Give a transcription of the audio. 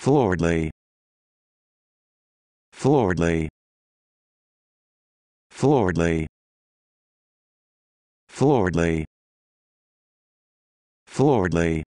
Floridly. Floridly. Floridly. Floridly. Floridly.